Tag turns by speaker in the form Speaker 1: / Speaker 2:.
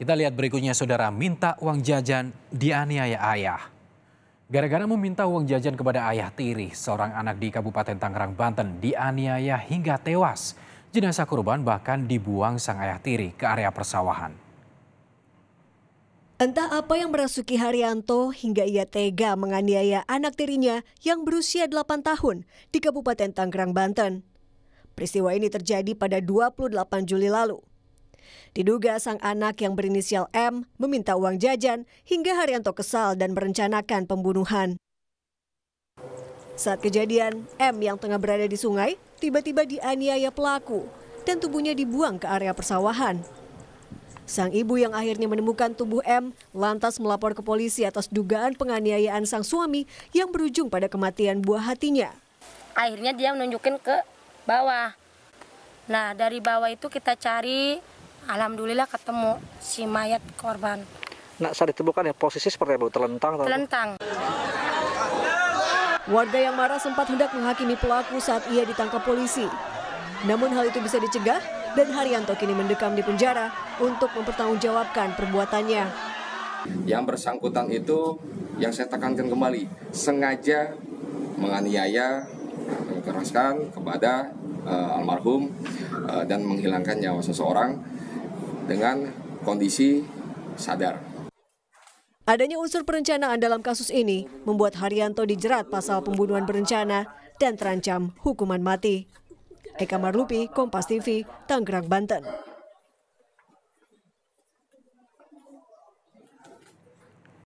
Speaker 1: Kita lihat berikutnya saudara minta uang jajan dianiaya ayah. Gara-gara meminta uang jajan kepada ayah tiri, seorang anak di Kabupaten Tangerang, Banten dianiaya hingga tewas. Jenazah korban bahkan dibuang sang ayah tiri ke area persawahan.
Speaker 2: Entah apa yang merasuki Haryanto hingga ia tega menganiaya anak tirinya yang berusia 8 tahun di Kabupaten Tangerang, Banten. Peristiwa ini terjadi pada 28 Juli lalu. Diduga sang anak yang berinisial M meminta uang jajan hingga Haryanto kesal dan merencanakan pembunuhan. Saat kejadian, M yang tengah berada di sungai tiba-tiba dianiaya pelaku dan tubuhnya dibuang ke area persawahan. Sang ibu yang akhirnya menemukan tubuh M lantas melapor ke polisi atas dugaan penganiayaan sang suami yang berujung pada kematian buah hatinya.
Speaker 3: Akhirnya dia menunjukkan ke bawah. Nah dari bawah itu kita cari alhamdulillah ketemu si mayat korban. Nah, saat ditemukan ya posisi seperti apa? Terlentang? Terlentang.
Speaker 2: Warga yang marah sempat hendak menghakimi pelaku saat ia ditangkap polisi. Namun hal itu bisa dicegah dan Haryanto kini mendekam di penjara untuk mempertanggungjawabkan perbuatannya.
Speaker 3: Yang bersangkutan itu yang saya tekankan kembali sengaja menganiaya mengkeraskan kepada uh, almarhum uh, dan menghilangkan nyawa seseorang dengan kondisi sadar.
Speaker 2: Adanya unsur perencanaan dalam kasus ini membuat Haryanto dijerat pasal pembunuhan berencana dan terancam hukuman mati. Eka Marlupi, Kompas TV, Tangerang, Banten.